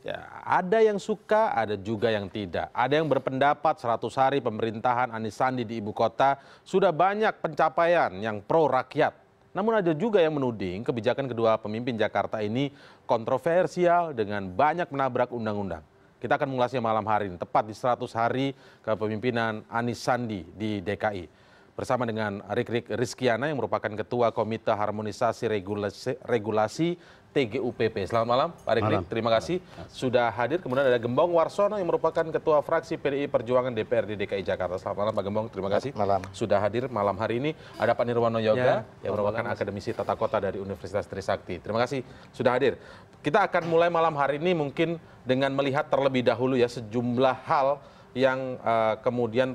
Ya, ada yang suka, ada juga yang tidak. Ada yang berpendapat 100 hari pemerintahan Anies Sandi di ibu kota sudah banyak pencapaian yang pro rakyat. Namun ada juga yang menuding kebijakan kedua pemimpin Jakarta ini kontroversial dengan banyak menabrak undang-undang. Kita akan mengulasnya malam hari ini, tepat di 100 hari kepemimpinan Anies Sandi di DKI. Bersama dengan Rik Rik Rizkiana yang merupakan Ketua Komite Harmonisasi Regulasi, Regulasi TGUPP. Selamat malam Pak Rikri, terima kasih sudah hadir. Kemudian ada Gembong Warsono yang merupakan Ketua Fraksi PDI Perjuangan DPRD DKI Jakarta. Selamat malam Pak Gembong, terima kasih malam. sudah hadir malam hari ini. Ada Pak Nirwano Yoga ya, yang merupakan malam. akademisi tata kota dari Universitas Trisakti. Terima kasih sudah hadir. Kita akan mulai malam hari ini mungkin dengan melihat terlebih dahulu ya sejumlah hal yang uh, kemudian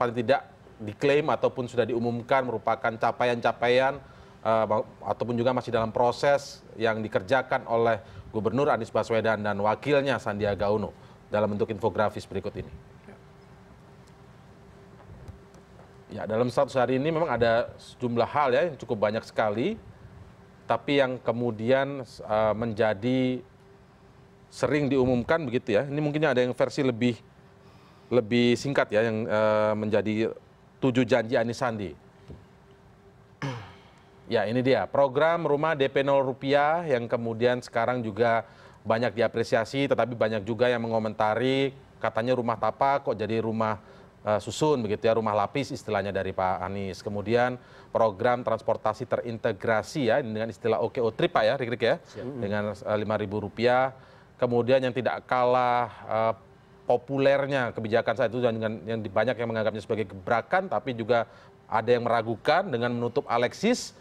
paling tidak diklaim ataupun sudah diumumkan merupakan capaian-capaian Eh, ataupun juga masih dalam proses yang dikerjakan oleh Gubernur Anies Baswedan dan wakilnya Sandiaga Uno dalam bentuk infografis berikut ini. Ya, dalam satu hari ini memang ada sejumlah hal ya yang cukup banyak sekali tapi yang kemudian uh, menjadi sering diumumkan begitu ya. Ini mungkinnya ada yang versi lebih lebih singkat ya yang uh, menjadi tujuh janji Anies Sandi. Ya ini dia program rumah DP 0 rupiah yang kemudian sekarang juga banyak diapresiasi tetapi banyak juga yang mengomentari katanya rumah tapak kok jadi rumah uh, susun begitu ya rumah lapis istilahnya dari Pak Anies. Kemudian program transportasi terintegrasi ya dengan istilah OKO Trip Pak ya Rik, -rik ya Siap. dengan eh, lima uh, ribu rupiah. Kemudian yang tidak kalah uh, populernya kebijakan saat itu dan dengan yang banyak yang menganggapnya sebagai gebrakan tapi juga ada yang meragukan dengan menutup Alexis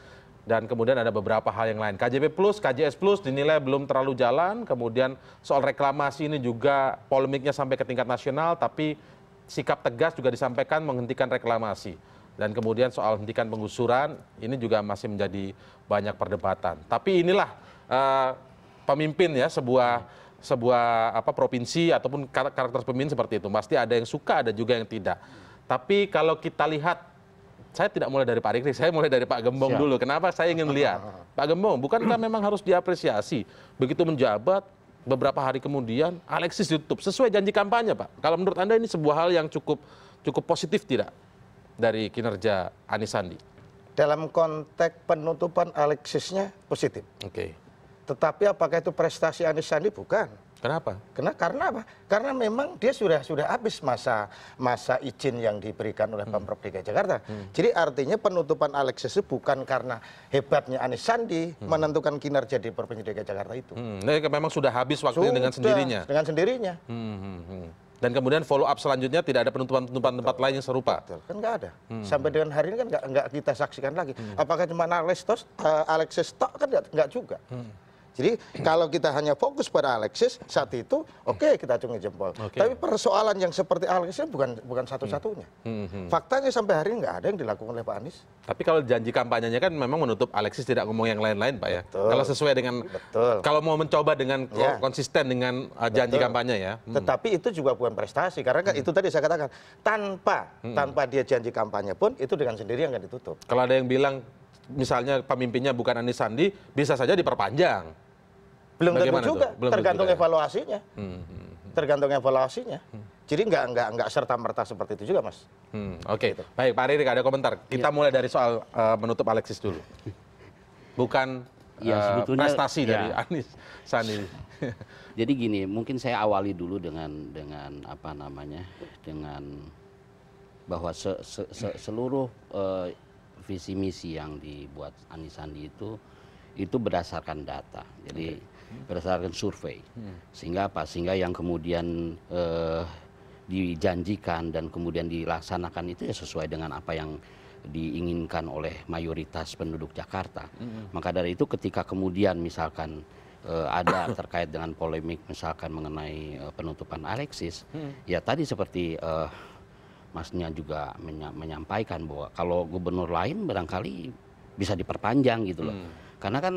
dan kemudian ada beberapa hal yang lain. KJP Plus, KJS Plus dinilai belum terlalu jalan, kemudian soal reklamasi ini juga polemiknya sampai ke tingkat nasional, tapi sikap tegas juga disampaikan menghentikan reklamasi. Dan kemudian soal hentikan penggusuran, ini juga masih menjadi banyak perdebatan. Tapi inilah uh, pemimpin ya, sebuah sebuah apa provinsi ataupun karakter pemimpin seperti itu. Pasti ada yang suka, ada juga yang tidak. Tapi kalau kita lihat saya tidak mulai dari Pak Rikri, saya mulai dari Pak Gembong Siap. dulu. Kenapa saya ingin lihat? Pak Gembong, bukankah memang harus diapresiasi? Begitu menjabat, beberapa hari kemudian Alexis ditutup sesuai janji kampanye, Pak. Kalau menurut Anda ini sebuah hal yang cukup cukup positif tidak dari kinerja Anis Sandi? Dalam konteks penutupan Alexisnya positif. Oke. Okay. Tetapi apakah itu prestasi Anis Sandi? Bukan Kenapa? Karena karena apa? Karena memang dia sudah sudah habis masa masa izin yang diberikan oleh hmm. Pemprov DKI Jakarta. Hmm. Jadi artinya penutupan Alexis bukan karena hebatnya Anies Sandi hmm. menentukan kinerja di Provinsi DKI Jakarta itu. Hmm. Nah, ya, memang sudah habis waktunya sudah, dengan sendirinya. Dengan sendirinya. Hmm, hmm, hmm. Dan kemudian follow up selanjutnya tidak ada penutupan-penutupan tempat lain yang serupa. Betul. Kan nggak ada. Hmm. Sampai dengan hari ini kan nggak kita saksikan lagi. Hmm. Apakah cuma Alexis, uh, Alexis Tok kan nggak juga. Hmm jadi kalau kita hanya fokus pada Alexis saat itu oke okay, kita cungi jempol okay. tapi persoalan yang seperti Alexis bukan bukan satu-satunya hmm. Hmm, hmm, hmm. faktanya sampai hari ini nggak ada yang dilakukan oleh Pak Anies tapi kalau janji kampanyenya kan memang menutup Alexis tidak ngomong yang lain-lain Pak ya Betul. kalau sesuai dengan Betul. kalau mau mencoba dengan ya. konsisten dengan uh, janji kampanye ya hmm. tetapi itu juga bukan prestasi karena kan hmm. itu tadi saya katakan tanpa hmm. tanpa dia janji kampanye pun itu dengan sendiri yang akan ditutup kalau ada yang bilang misalnya pemimpinnya bukan Anies Sandi bisa saja diperpanjang. Belum tentu juga, Belum tergantung juga. Ya? evaluasinya. Hmm, hmm, hmm, Tergantung evaluasinya. Hmm. Jadi nggak nggak nggak serta merta seperti itu juga, Mas. Hmm, Oke, okay. gitu. baik Pak Ririk ada komentar. Iya. Kita ya. mulai dari soal uh, menutup Alexis dulu. Bukan ya, uh, prestasi ya. dari iya. Anies Sandi. Jadi gini, mungkin saya awali dulu dengan dengan apa namanya dengan bahwa se, se, se, seluruh uh, visi misi yang dibuat Anies Sandi itu itu berdasarkan data. Jadi okay. Hmm. berdasarkan survei. Hmm. Sehingga apa? Sehingga yang kemudian eh, dijanjikan dan kemudian dilaksanakan itu ya sesuai dengan apa yang diinginkan oleh mayoritas penduduk Jakarta. Hmm. Maka dari itu ketika kemudian misalkan uh, ada terkait dengan polemik misalkan mengenai uh, penutupan Alexis, hmm ya tadi seperti uh, masnya juga menyampaikan bahwa kalau gubernur lain barangkali bisa diperpanjang gitu loh. Hmm. Karena kan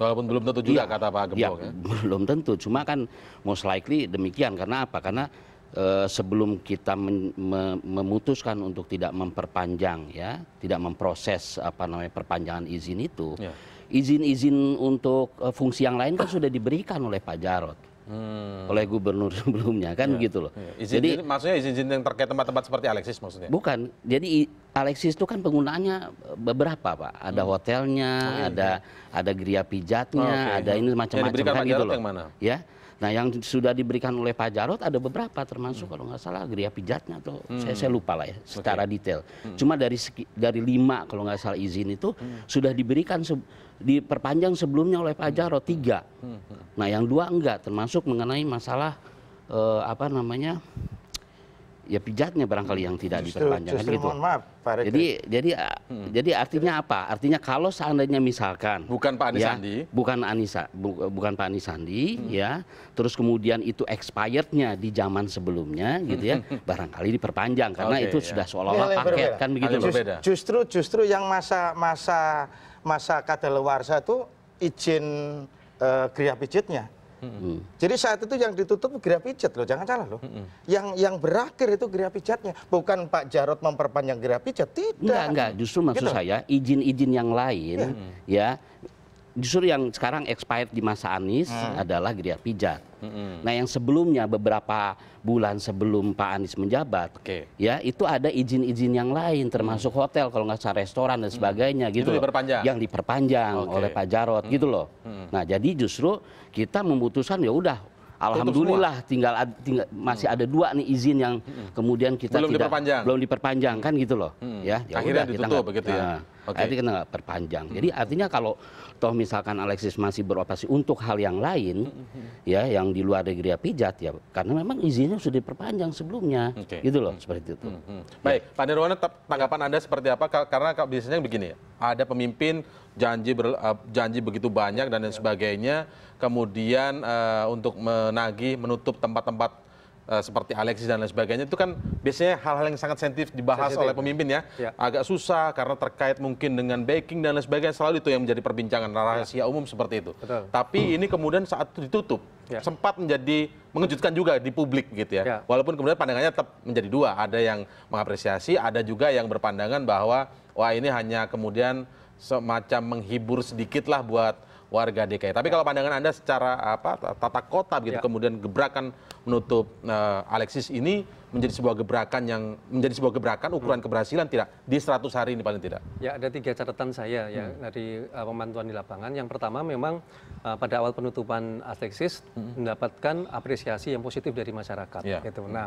walaupun belum tentu juga iya, kata Pak Gembong ya, ya. Belum tentu, cuma kan most likely demikian karena apa? Karena e, sebelum kita men, me, memutuskan untuk tidak memperpanjang ya, tidak memproses apa namanya perpanjangan izin itu. Ya. Izin-izin untuk eh, fungsi yang lain kan sudah diberikan oleh Pak Jarot hmm. oleh gubernur sebelumnya kan ya. loh. Iya. Izin, jadi maksudnya izin-izin yang terkait tempat-tempat seperti Alexis maksudnya? Bukan. Jadi Alexis itu kan penggunaannya beberapa pak. Ada hmm. hotelnya, oh, iya, ada iya. ada geria pijatnya, oh, okay. ada ini macam-macam kan gitu loh. Yang mana? Ya. Nah yang sudah diberikan oleh Pak Jarot ada beberapa termasuk hmm. kalau nggak salah geria pijatnya atau hmm. saya, saya lupa lah ya secara okay. detail. Hmm. Cuma dari dari lima kalau nggak salah izin itu hmm. sudah diberikan diperpanjang sebelumnya oleh Pak Jarod hmm. tiga. Hmm, hmm. Nah yang dua enggak, termasuk mengenai masalah eh, apa namanya ya pijatnya barangkali yang tidak justru, diperpanjang kan justru, gitu. maaf, Pak Jadi jadi hmm. jadi artinya apa? Artinya kalau seandainya misalkan bukan Pak Anies ya, Sandi, bukan Anisa, bu, bukan Pak Anies Sandi hmm. ya, terus kemudian itu expirednya di zaman sebelumnya gitu ya, barangkali diperpanjang karena okay, itu ya. sudah iya, seolah-olah iya, paket kan begitu loh. Just, justru justru yang masa masa masa kadaluarsa itu izin eh, geria pijitnya. Hmm. Jadi saat itu yang ditutup geria pijat loh, jangan salah loh. Hmm. Yang yang berakhir itu geria pijatnya, bukan Pak Jarot memperpanjang geria pijat, tidak. Enggak, enggak, justru maksud gitu. saya izin-izin yang lain hmm. ya justru yang sekarang expired di masa Anies hmm. adalah geria pijat. Hmm. Nah, yang sebelumnya beberapa bulan sebelum Pak Anies menjabat, okay. ya itu ada izin-izin yang lain, termasuk hmm. hotel kalau nggak salah restoran dan hmm. sebagainya hmm. gitu. Itu loh, diperpanjang. Yang diperpanjang okay. oleh Pak Jarot hmm. gitu loh. Hmm. Nah, jadi justru kita memutuskan ya udah Alhamdulillah tinggal, tinggal masih hmm. ada dua nih izin yang hmm. kemudian kita belum tidak diperpanjang. belum diperpanjang kan gitu loh. Hmm. Ya, ya akhirnya udah, ditutup kita begitu ya. Nah, okay. perpanjang. Hmm. Jadi artinya kalau toh misalkan Alexis masih beroperasi untuk hal yang lain ya yang di luar negeri ya pijat ya karena memang izinnya sudah diperpanjang sebelumnya. Okay. Gitu loh hmm. seperti itu. Hmm. Hmm. Baik, ya. Pak Nirwana tanggapan Anda seperti apa karena biasanya begini Ada pemimpin janji ber, eh, janji begitu banyak dan lain sebagainya kemudian eh, untuk menagih menutup tempat tempat eh, seperti alexis dan lain sebagainya itu kan biasanya hal hal yang sangat sensitif dibahas oleh pemimpin ya. ya agak susah karena terkait mungkin dengan backing dan lain sebagainya selalu itu yang menjadi perbincangan ya. rahasia umum seperti itu tapi ini kemudian saat ditutup ya. sempat menjadi mengejutkan juga di publik gitu ya walaupun kemudian pandangannya tetap menjadi dua ada yang mengapresiasi ada juga yang berpandangan bahwa wah ini hanya kemudian semacam menghibur sedikit lah buat warga dki e. tapi ya. kalau pandangan anda secara apa tata kota begitu ya. kemudian gebrakan menutup eh, alexis ini menjadi sebuah gebrakan yang menjadi sebuah gebrakan ukuran keberhasilan tidak di 100 hari ini paling tidak? Ya ada tiga catatan saya ya hmm. dari uh, pemantauan di lapangan. Yang pertama memang uh, pada awal penutupan Alexis hmm. mendapatkan apresiasi yang positif dari masyarakat. Ya. Gitu. Hmm. Nah,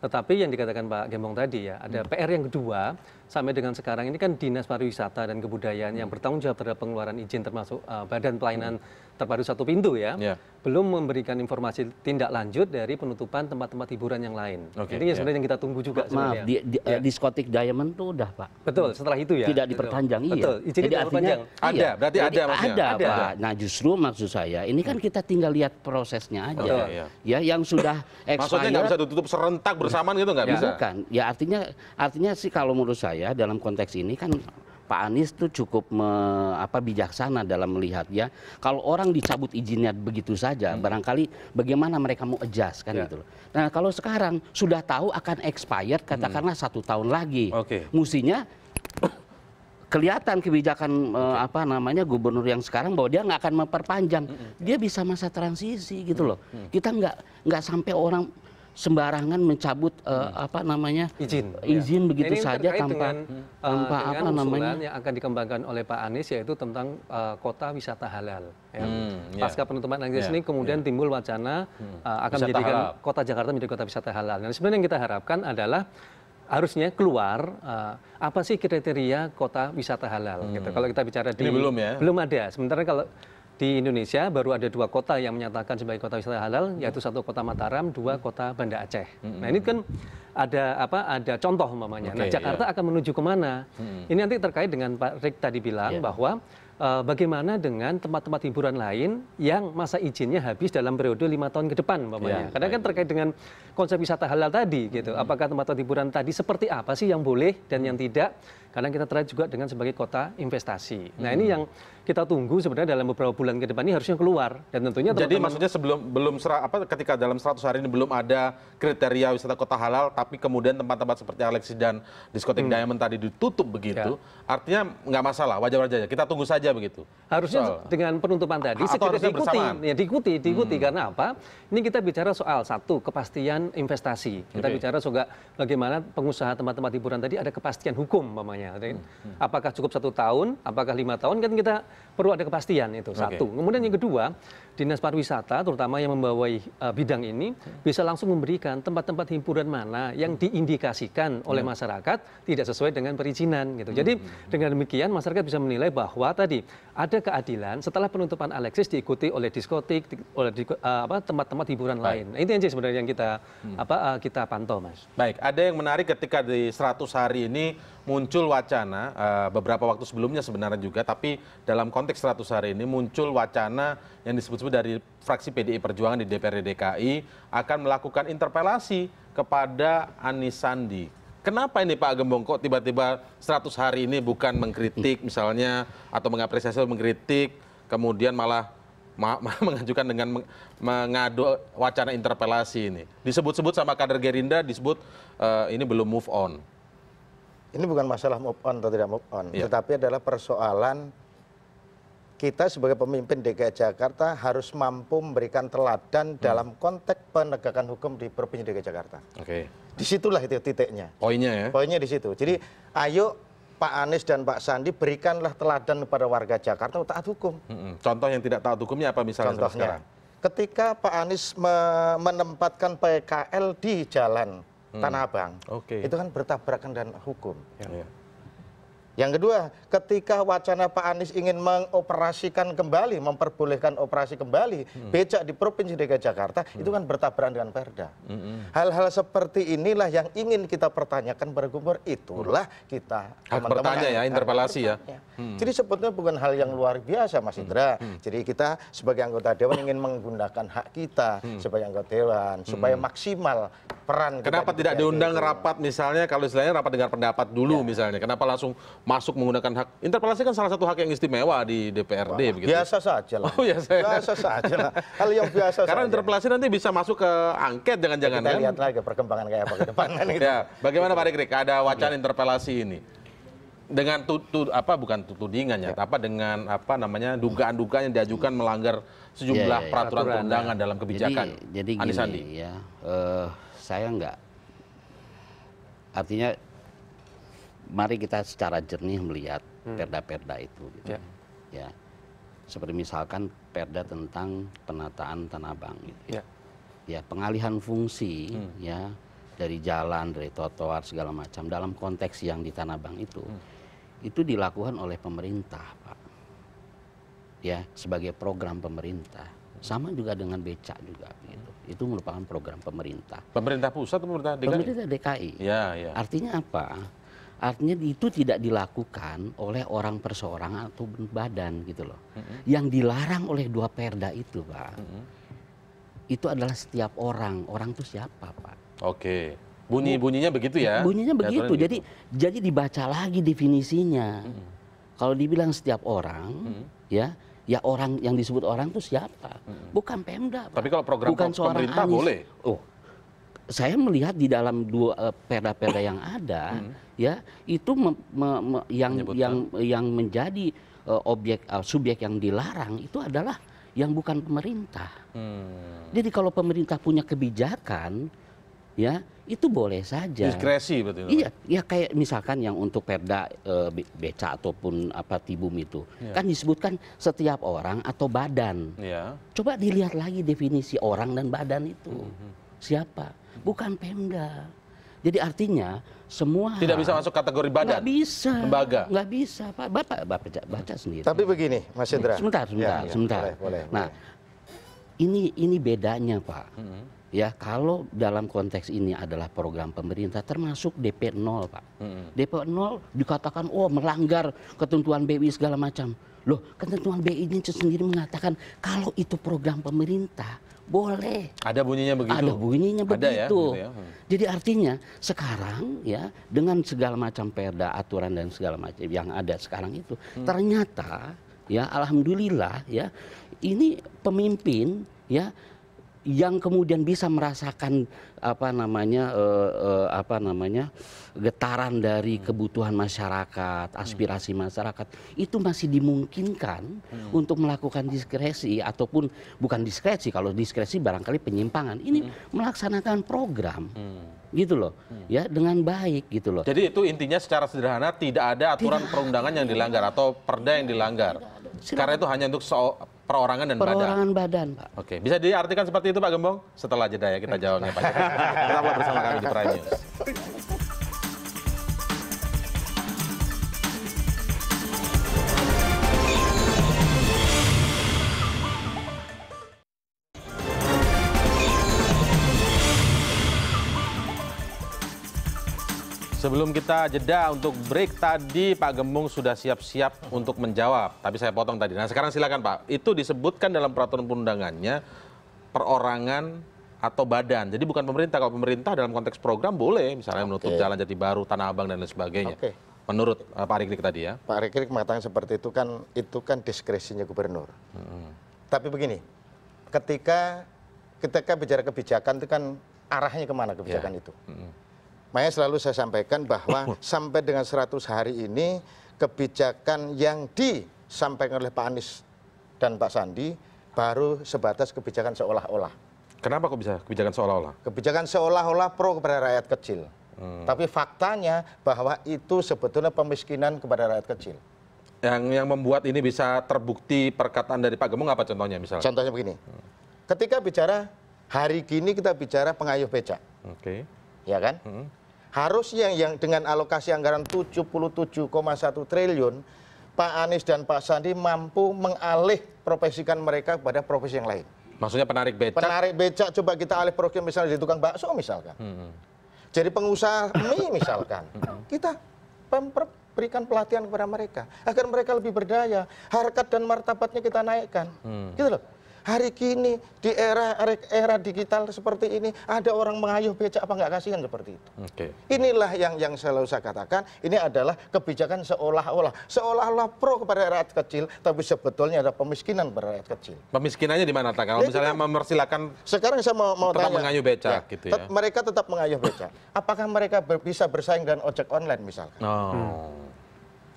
tetapi yang dikatakan Pak Gembong tadi ya ada hmm. PR yang kedua sampai dengan sekarang ini kan dinas pariwisata dan kebudayaan hmm. yang bertanggung jawab terhadap pengeluaran izin termasuk uh, badan pelayanan hmm. terpadu satu pintu ya ya belum memberikan informasi tindak lanjut dari dari penutupan tempat-tempat hiburan yang lain. Okay, Jadi ya sebenarnya yang kita tunggu juga sebenarnya. Maaf, di, di, ya. diskotik Diamond tuh udah Pak. Betul, setelah itu ya. Tidak diperpanjang, iya. Betul, izin Jadi artinya, iya. Ada, berarti Jadi ada maksudnya. Ada, ada Pak. Nah justru maksud saya, ini kan hmm. kita tinggal lihat prosesnya aja. Oh, iya. Ya yang sudah expired. Maksudnya nggak bisa ditutup serentak bersamaan gitu nggak ya. bisa? Bukan, ya artinya artinya sih kalau menurut saya dalam konteks ini kan Pak Anies itu cukup me, apa bijaksana dalam melihat ya. Kalau orang dicabut izinnya begitu saja, hmm. barangkali bagaimana mereka mau adjust kan ya. gitu loh. Nah kalau sekarang sudah tahu akan expired katakanlah hmm. satu tahun lagi, okay. musinya kelihatan kebijakan uh, apa namanya gubernur yang sekarang bahwa dia nggak akan memperpanjang, -hmm. dia bisa masa transisi gitu loh. -hmm. Kita nggak nggak sampai orang sembarangan mencabut eh, hmm. apa namanya izin izin iya. begitu saja tanpa tanpa eh, apa namanya yang akan dikembangkan oleh Pak Anies yaitu tentang eh, kota wisata halal ya. Hmm, ya. pasca penutupan yeah. Ya, ini kemudian ya. timbul wacana hmm. akan menjadikan kota Jakarta menjadi kota wisata halal dan nah, sebenarnya yang kita harapkan adalah harusnya keluar uh, apa sih kriteria kota wisata halal hmm. gitu. Kalau kita bicara di belum ya. Belum ada. Sementara kalau di Indonesia baru ada dua kota yang menyatakan sebagai kota wisata halal, yaitu satu kota Mataram, dua kota Banda Aceh. Hmm. Nah ini kan ada apa? Ada contoh umpamanya. Okay, nah iya. Jakarta yeah. akan menuju kemana? Hmm. Ini nanti terkait dengan Pak Rick tadi bilang yeah. bahwa uh, bagaimana dengan tempat-tempat hiburan lain yang masa izinnya habis dalam periode lima tahun ke depan umpamanya. Yeah, Karena kan terkait dengan konsep wisata halal tadi gitu. Hmm. Apakah tempat-tempat hiburan tadi seperti apa sih yang boleh dan yang tidak? Karena kita terlihat juga dengan sebagai kota investasi. Nah, ini hmm. yang kita tunggu sebenarnya dalam beberapa bulan ke depan ini harusnya keluar dan tentunya teman -teman... Jadi maksudnya sebelum belum serah, apa ketika dalam 100 hari ini belum ada kriteria wisata kota halal tapi kemudian tempat-tempat seperti Alexis dan diskotik hmm. Diamond tadi ditutup begitu, ya. artinya nggak masalah, wajar-wajar aja. Kita tunggu saja begitu. Harusnya soal. dengan penutupan tadi sekitar diikuti. Bersamaan. Ya diikuti, diikuti hmm. karena apa? Ini kita bicara soal satu kepastian investasi. Kita okay. bicara juga bagaimana pengusaha tempat-tempat hiburan tadi ada kepastian hukum umpamanya misalnya. Hmm, hmm. Apakah cukup satu tahun, apakah lima tahun, kan kita perlu ada kepastian itu, satu. Kemudian yang kedua, dinas pariwisata terutama yang membawai uh, bidang ini bisa langsung memberikan tempat-tempat hiburan mana yang diindikasikan oleh ya. masyarakat tidak sesuai dengan perizinan gitu. Hmm, Jadi hmm, hmm. dengan demikian masyarakat bisa menilai bahwa tadi ada keadilan setelah penutupan Alexis diikuti oleh diskotik, di, oleh di, uh, apa tempat-tempat hiburan Baik. lain. Nah, itu yang sebenarnya yang kita hmm. apa uh, kita pantau, Mas. Baik, ada yang menarik ketika di 100 hari ini muncul wacana uh, beberapa waktu sebelumnya sebenarnya juga tapi dalam konteks 100 hari ini muncul wacana yang disebut mekanisme dari fraksi PDI Perjuangan di DPRD DKI akan melakukan interpelasi kepada Anis Sandi. Kenapa ini Pak Gembong kok tiba-tiba 100 hari ini bukan mengkritik misalnya atau mengapresiasi atau mengkritik kemudian malah ma ma mengajukan dengan meng mengadu wacana interpelasi ini. Disebut-sebut sama kader Gerindra disebut uh, ini belum move on. Ini bukan masalah move on atau tidak move on, ya. tetapi adalah persoalan kita sebagai pemimpin dki jakarta harus mampu memberikan teladan hmm. dalam konteks penegakan hukum di provinsi dki jakarta oke disitulah itu titiknya poinnya ya poinnya di situ jadi ayo Pak Anies dan Pak Sandi berikanlah teladan kepada warga Jakarta untuk taat hukum. hmm, hmm. Contoh yang tidak taat hukumnya apa misalnya Contohnya, sekarang? Ketika Pak Anies me menempatkan PKL di jalan hmm. Tanah Abang, okay. itu kan bertabrakan dengan hukum. Ya. Ya. Yang kedua, ketika wacana Pak Anies ingin mengoperasikan kembali, memperbolehkan operasi kembali, hmm. becak di Provinsi DKI Jakarta, hmm. itu kan bertabrakan dengan Perda. hal Hal-hal seperti inilah yang ingin kita pertanyakan pada Gubernur, itulah hmm. kita. Hak teman bertanya ya, interpelasi ya. Hmm. Jadi sebetulnya bukan hal yang luar biasa Mas hmm. Indra. Hmm. Jadi kita sebagai anggota Dewan ingin menggunakan hak kita hmm. sebagai anggota Dewan, supaya hmm. maksimal peran Kenapa kita tidak diundang itu. rapat misalnya, kalau istilahnya rapat dengar pendapat dulu ya. misalnya, kenapa langsung masuk menggunakan hak interpelasi kan salah satu hak yang istimewa di DPRD Wah, begitu. Biasa saja lah. Oh, biasa. biasa saja lah. Hal yang biasa Karena interpelasi nanti bisa masuk ke angket jangan-jangan. kita kan? lihat lagi perkembangan kayak apa ke depan gitu. Ya, bagaimana Pak Rikrik ada wacana iya. interpelasi ini? Dengan tutup apa bukan tudingan ya, iya. apa dengan apa namanya dugaan-dugaan yang diajukan melanggar sejumlah iya, ya, ya, peraturan perundangan dalam kebijakan. Jadi, jadi gini Andi ya. Uh, saya enggak artinya mari kita secara jernih melihat hmm. perda-perda hmm. itu gitu. Yeah. Ya. Seperti misalkan perda tentang penataan tanah abang gitu. Yeah. Ya, pengalihan fungsi hmm. ya dari jalan, dari trotoar segala macam dalam konteks yang di tanah abang itu. Hmm. Itu dilakukan oleh pemerintah, Pak. Ya, sebagai program pemerintah. Sama juga dengan becak juga gitu. Hmm. Itu merupakan program pemerintah. Pemerintah pusat pemerintah DKI. Pemerintah DKI. Ya, ya. Artinya apa? Artinya itu tidak dilakukan oleh orang perseorangan atau badan gitu loh. Mm -hmm. Yang dilarang oleh dua perda itu, Pak. Mm -hmm. Itu adalah setiap orang. Orang itu siapa, Pak? Oke. Okay. Bunyi bunyinya begitu ya? Bunyinya begitu. begitu. jadi jadi dibaca lagi definisinya. Mm -hmm. Kalau dibilang setiap orang, mm -hmm. ya ya orang yang disebut orang itu siapa? Mm -hmm. Bukan Pemda. Pak. Tapi kalau program Bukan pemerintah Anies. boleh. Oh, saya melihat di dalam dua eh, perda-perda yang ada hmm. ya itu me, me, me, yang Menyebutkan. yang yang menjadi uh, objek uh, subjek yang dilarang itu adalah yang bukan pemerintah. Hmm. Jadi kalau pemerintah punya kebijakan ya itu boleh saja. Diskresi betul. Iya, ya kayak misalkan yang untuk Perda e, beca ataupun apa tibum itu ya. kan disebutkan setiap orang atau badan. Ya. Coba dilihat lagi definisi orang dan badan itu. Hmm. Siapa? bukan Pemda. Jadi artinya semua tidak bisa masuk kategori badan. Enggak bisa. Lembaga. Nggak bisa, Pak. Bapak, Bapak baca, baca sendiri. Tapi begini, Mas Indra. Sebentar, ya, sebentar, ya, ya, sebentar. Boleh, boleh, nah, boleh. ini ini bedanya, Pak. Hmm. Ya, kalau dalam konteks ini adalah program pemerintah termasuk DP 0, Pak. Hmm. DP 0 dikatakan oh melanggar ketentuan BI segala macam. Loh, ketentuan BI-nya itu sendiri mengatakan kalau itu program pemerintah boleh. Ada bunyinya begitu. Ada bunyinya begitu. Ada ya, gitu ya. Hmm. Jadi artinya sekarang ya dengan segala macam perda, aturan dan segala macam yang ada sekarang itu hmm. ternyata ya alhamdulillah ya ini pemimpin ya yang kemudian bisa merasakan apa namanya uh, uh, apa namanya getaran dari kebutuhan masyarakat, aspirasi masyarakat itu masih dimungkinkan hmm. untuk melakukan diskresi ataupun bukan diskresi kalau diskresi barangkali penyimpangan. Ini hmm. melaksanakan program. Hmm gitu loh hmm. ya dengan baik gitu loh jadi itu intinya secara sederhana tidak ada aturan tidak perundangan yang dilanggar atau perda yang dilanggar karena itu hanya untuk perorangan dan perorangan badan. badan Pak. Oke, bisa diartikan seperti itu Pak Gembong? Setelah jeda ya kita jawabnya Pak. Tetaplah bersama kami di Prime News. Sebelum kita jeda untuk break tadi Pak Gembung sudah siap-siap untuk menjawab, tapi saya potong tadi. Nah sekarang silakan Pak, itu disebutkan dalam peraturan perundangannya perorangan atau badan. Jadi bukan pemerintah. Kalau pemerintah dalam konteks program boleh, misalnya okay. menutup jalan Jati Baru, Tanah Abang dan lain sebagainya. Okay. Menurut uh, Pak Rikrik tadi ya. Pak Rikrik mengatakan seperti itu kan itu kan diskresinya gubernur. Hmm. Tapi begini, ketika ketika bicara kebijakan itu kan arahnya kemana kebijakan yeah. itu. Hmm makanya selalu saya sampaikan bahwa oh. sampai dengan 100 hari ini kebijakan yang disampaikan oleh pak anies dan pak sandi baru sebatas kebijakan seolah olah kenapa kok bisa kebijakan seolah olah kebijakan seolah olah pro kepada rakyat kecil hmm. tapi faktanya bahwa itu sebetulnya pemiskinan kepada rakyat kecil yang yang membuat ini bisa terbukti perkataan dari Pak Gemung apa contohnya misalnya? Contohnya begini. Ketika bicara hari gini kita bicara pengayuh becak. Oke. Okay. Ya kan? Hmm harusnya yang dengan alokasi anggaran 77,1 triliun Pak Anies dan Pak Sandi mampu mengalih profesikan mereka kepada profesi yang lain. Maksudnya penarik becak? Penarik becak coba kita alih profesi misalnya di tukang bakso misalkan. Hmm. hmm. Jadi pengusaha mie misalkan. Hmm, hmm. Kita pemper berikan pelatihan kepada mereka agar mereka lebih berdaya, harkat dan martabatnya kita naikkan. Hmm. Gitu loh. Hari kini di era era digital seperti ini ada orang mengayuh becak apa nggak kasihan seperti itu. Okay. Inilah yang yang selalu saya katakan ini adalah kebijakan seolah-olah seolah-olah pro kepada rakyat kecil tapi sebetulnya ada pemiskinan pada rakyat kecil. Pemiskinannya di mana tak? Kalau misalnya memersilakan mempersilahkan sekarang saya mau, mau tetap tanya, mengayuh becak ya, gitu ya. Mereka tetap mengayuh becak. Apakah mereka ber, bisa bersaing dengan ojek online misalnya Oh. Hmm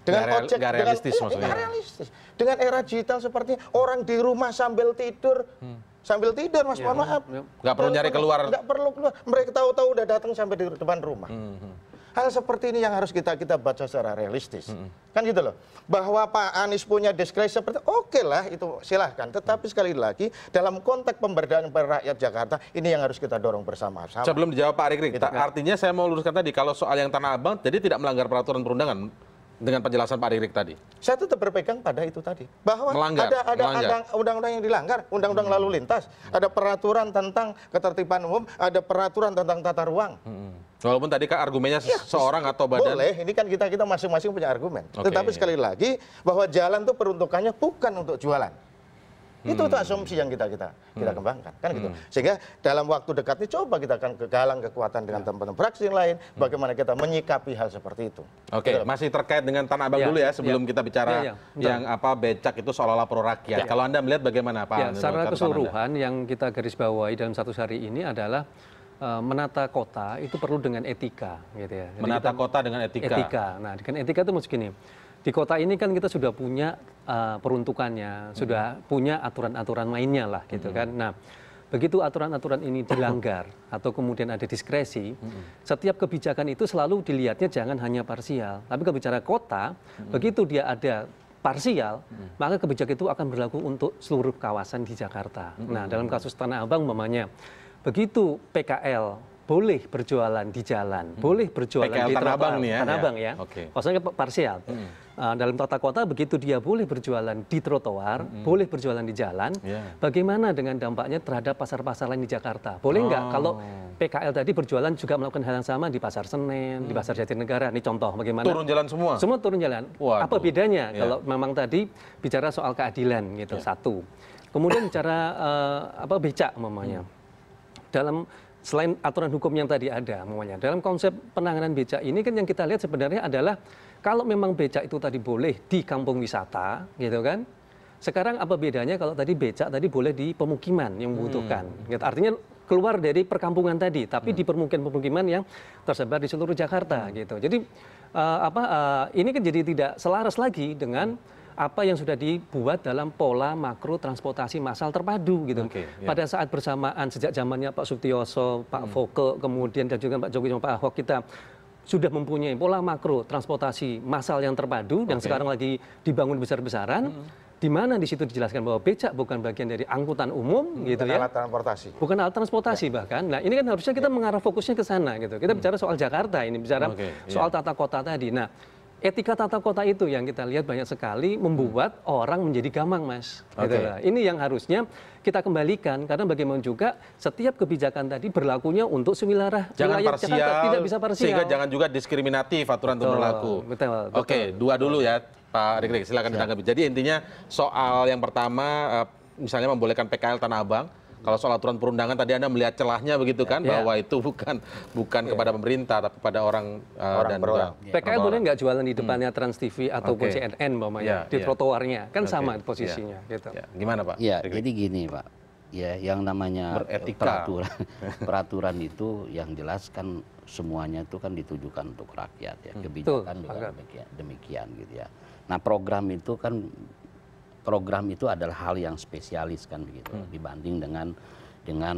dengan gak ojek gak realistis dengan, iya, maksudnya. realistis. Dengan era digital seperti orang di rumah sambil tidur hmm. sambil tidur Mas, ya, mohon iya. maaf. Enggak perlu nyari keluar. Enggak perlu keluar. Mereka tahu-tahu udah datang sampai di depan rumah. Hmm, hmm. Hal seperti ini yang harus kita kita baca secara realistis. Hmm. hmm. Kan gitu loh. Bahwa Pak Anies punya diskresi seperti oke okay lah itu silahkan. Tetapi sekali lagi dalam konteks pemberdayaan rakyat Jakarta ini yang harus kita dorong bersama-sama. Sebelum dijawab Pak Rikrik, gitu, kan? artinya saya mau luruskan tadi kalau soal yang Tanah Abang jadi tidak melanggar peraturan perundangan dengan penjelasan Pak Ririk tadi? Saya tetap berpegang pada itu tadi. Bahwa melanggar, ada ada undang-undang yang dilanggar, undang-undang hmm. lalu lintas, ada peraturan tentang ketertiban umum, ada peraturan tentang tata ruang. Hmm. Walaupun tadi kan argumennya ya, seorang atau badan. Boleh, ini kan kita kita masing-masing punya argumen. Okay. Tetapi sekali lagi bahwa jalan itu peruntukannya bukan untuk jualan itu hmm. itu asumsi yang kita kita kita hmm. kembangkan kan gitu hmm. sehingga dalam waktu dekat ini coba kita akan kegalang kekuatan dengan ya. teman-teman fraksi yang lain bagaimana kita menyikapi hal seperti itu oke gitu. masih terkait dengan tanah abang ya, dulu ya sebelum ya. kita bicara yang apa becak itu seolah-olah pro rakyat kalau anda melihat bagaimana pak ya, secara keseluruhan yang kita garis bawahi dalam satu hari ini adalah eh, menata kota itu perlu dengan etika gitu ya. Jadi menata kita, kota dengan etika. Etika. Nah, dengan etika itu mesti gini di kota ini kan kita sudah punya uh, peruntukannya, hmm. sudah mm-hmm. punya aturan-aturan mainnya lah gitu hmm. kan. Nah, begitu aturan-aturan ini dilanggar atau kemudian ada diskresi, hmm. setiap kebijakan itu selalu dilihatnya jangan hanya parsial. Tapi kalau bicara kota, hmm. begitu dia ada parsial, hmm. maka kebijakan itu akan berlaku untuk seluruh kawasan di Jakarta. Hmm. Nah, dalam kasus Tanah Abang mamanya, begitu PKL boleh berjualan di jalan, hmm. boleh berjualan PKL di Tanah ya, ya. Abang ya. Tanah Abang ya. ya. Okay. Maksudnya parsial. Hmm. Eh, dalam tata kota begitu dia boleh berjualan di trotoar, mm-hmm. boleh berjualan di jalan, yeah. bagaimana dengan dampaknya terhadap pasar-pasar lain di Jakarta? Boleh nggak oh. kalau PKL tadi berjualan juga melakukan hal yang sama di pasar Senen, hmm. di mm. pasar Jatinegara? Ini contoh bagaimana? Turun jalan semua. Semua turun jalan. Waduh. Apa bedanya yeah. kalau memang tadi bicara soal keadilan gitu yeah. satu. Kemudian bicara uh, eh, apa becak umpamanya. mm. Dalam selain aturan hukum yang tadi ada umpamanya, dalam konsep penanganan becak ini kan yang kita lihat sebenarnya adalah kalau memang becak itu tadi boleh di kampung wisata, gitu kan? Sekarang apa bedanya kalau tadi becak tadi boleh di pemukiman yang hmm. membutuhkan? Hmm. Gitu. Artinya keluar dari perkampungan tadi, tapi hmm. di permukiman pemukiman yang tersebar di seluruh Jakarta, hmm. gitu. Jadi uh, apa uh, ini kan jadi tidak selaras lagi dengan apa yang sudah dibuat dalam pola makro transportasi massal terpadu gitu. Okay, yeah. Pada saat bersamaan sejak zamannya Pak Sutioso, Pak hmm. Foke, kemudian dan juga Pak Jokowi sama Pak Ahok kita sudah mempunyai pola makro transportasi massal yang terpadu okay. yang sekarang lagi dibangun besar-besaran. Hmm di mana di situ dijelaskan bahwa becak bukan bagian dari angkutan umum hmm, gitu bukan gitu ya. alat transportasi. Bukan alat transportasi ya. bahkan. Nah, ini kan harusnya kita ya. mengarah fokusnya ke sana gitu. Kita hmm. bicara soal Jakarta ini bicara okay, soal yeah. tata kota tadi. Nah, etika tata kota itu yang kita lihat banyak sekali membuat hmm. orang menjadi gamang, Mas. Okay. Itulah. Ini yang harusnya kita kembalikan karena bagaimana juga setiap kebijakan tadi berlakunya untuk sewilayah jangan wilayah parsial, Jakarta tidak bisa parsial. Sehingga jangan juga diskriminatif aturan itu berlaku. Betul. betul Oke, dua dulu ya, Pak Rikrik. Silakan ditanggapi. Jadi intinya soal yang pertama eh, misalnya membolehkan PKL Tanah Abang kalau soal aturan perundangan tadi Anda melihat celahnya begitu kan iya. bahwa itu bukan bukan iya. kepada pemerintah tapi pada eh, orang, dan orang. Ya. boleh nggak jualan di hmm. depannya hmm. Trans TV ataupun okay. CNN umpamanya ya, di iya. trotoarnya kan sama posisinya gitu. Ya. Gimana Pak? Ya, jadi gini Pak. Ya, yang namanya peraturan peraturan itu yang jelas kan semuanya itu kan ditujukan untuk rakyat ya. Hmm. Kebijakan juga demikian, demikian gitu ya. Nah, program itu kan program itu adalah hal yang spesialis kan begitu hmm. dibanding dengan dengan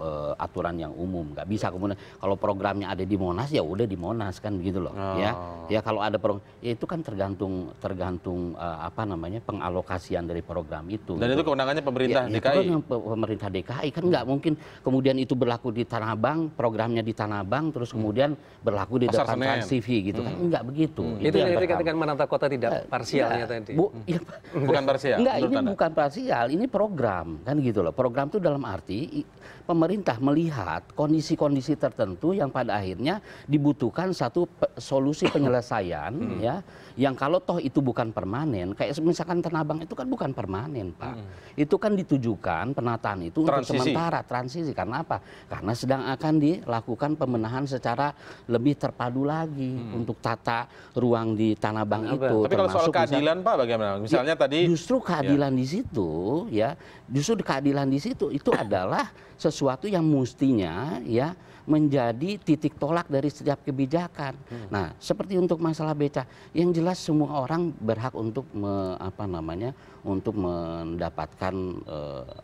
uh, aturan yang umum nggak bisa iya. kemudian kalau programnya ada di Monas ya udah di Monas kan begitu loh ya. oh. ya ya kalau ada program ya itu kan tergantung tergantung uh, apa namanya pengalokasian dari program itu dan gitu. itu kewenangannya pemerintah ya, DKI ya, pemerintah DKI kan nggak mungkin kemudian itu berlaku di Tanah Abang programnya di Tanah Abang terus hmm. kemudian berlaku di Pasar depan Trans TV gitu kan hmm. kan nggak begitu hmm. itu, itu yang dikatakan menata kota tidak parsialnya ya, tadi bu, ya, bukan parsial enggak ini anda. bukan parsial ini program kan gitu loh program itu dalam arti pemerintah melihat kondisi-kondisi tertentu yang pada akhirnya dibutuhkan satu solusi penyelesaian hmm. ya yang kalau toh itu bukan permanen kayak misalkan tenabang itu kan bukan permanen Pak. Hmm. Itu kan ditujukan penataan itu transisi. untuk sementara transisi karena apa? Karena sedang akan dilakukan pemenahan secara lebih terpadu lagi hmm. untuk tata ruang di Tanabang itu. Tapi kalau soal keadilan misal, Pak bagaimana? Misalnya ya, tadi justru keadilan ya. di situ ya, justru keadilan di situ itu adalah sesuatu sesuatu yang mestinya ya menjadi titik tolak dari setiap kebijakan. Hmm. Nah, seperti untuk masalah beca, yang jelas semua orang berhak untuk me, apa namanya untuk mendapatkan e,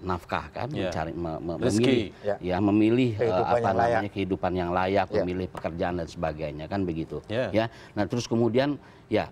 nafkah kan, yeah. mencari me, me, memilih yeah. ya memilih kehidupan apa namanya layak. kehidupan yang layak, yeah. Ya. memilih pekerjaan dan sebagainya kan begitu. Yeah. Ya. Nah, terus kemudian ya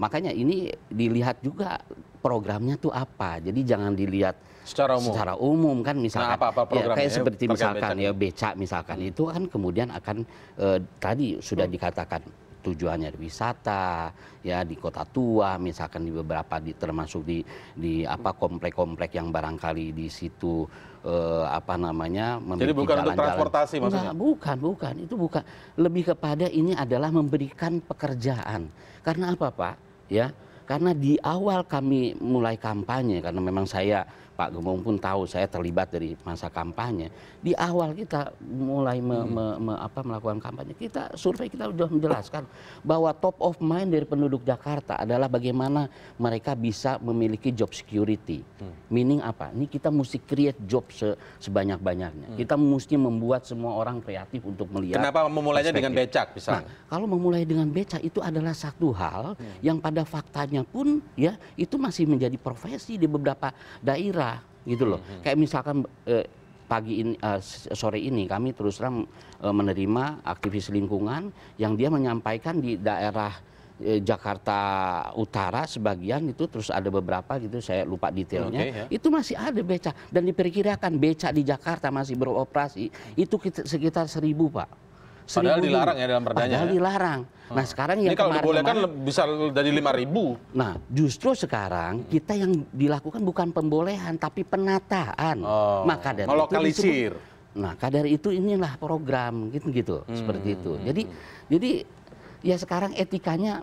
makanya ini dilihat juga programnya tuh apa. Jadi jangan dilihat secara umum, secara umum kan misalkan nah, apa -apa ya, kayak seperti misalkan beca. ya beca misalkan hmm. itu kan kemudian akan eh, tadi sudah hmm. dikatakan tujuannya wisata ya di kota tua misalkan di beberapa di termasuk di di apa komplek-komplek yang barangkali di situ eh, apa namanya memiliki Jadi bukan jalan -jalan. untuk transportasi maksudnya. Enggak, bukan, bukan. Itu bukan. Lebih kepada ini adalah memberikan pekerjaan. Karena apa, Pak? Ya karena di awal kami mulai kampanye karena memang saya Pak Gembong pun tahu saya terlibat dari masa kampanye. Di awal kita mulai me, hmm. me, me, apa, melakukan kampanye, kita survei kita sudah menjelaskan bahwa top of mind dari penduduk Jakarta adalah bagaimana mereka bisa memiliki job security. Hmm. Meaning apa? Ini kita mesti create job se, sebanyak-banyaknya. Hmm. Kita mesti membuat semua orang kreatif untuk melihat. Kenapa memulainya dengan becak misalnya? Nah, kalau memulai dengan becak itu adalah satu hal yang pada faktanya pun ya itu masih menjadi profesi di beberapa daerah segera gitu loh. Hmm, hmm. Kayak misalkan eh, pagi ini uh, sore ini kami terus terang uh, eh, menerima aktivis lingkungan yang dia menyampaikan di daerah uh, Jakarta Utara sebagian itu terus ada beberapa gitu saya lupa detailnya okay, ya. itu masih ada beca dan diperkirakan beca di Jakarta masih beroperasi hmm. itu kita, sekitar seribu pak Padahal dilarang ya dalam perdanya. Padahal ya. dilarang. Ya? Nah sekarang yang Ini kalau kemarin, dibolehkan bisa dari 5 ribu. Nah justru sekarang kita yang dilakukan bukan pembolehan tapi penataan. Oh. Maka dari melokalisir. Itu disebut, nah kadar itu inilah program gitu gitu hmm. seperti itu. Jadi jadi ya sekarang etikanya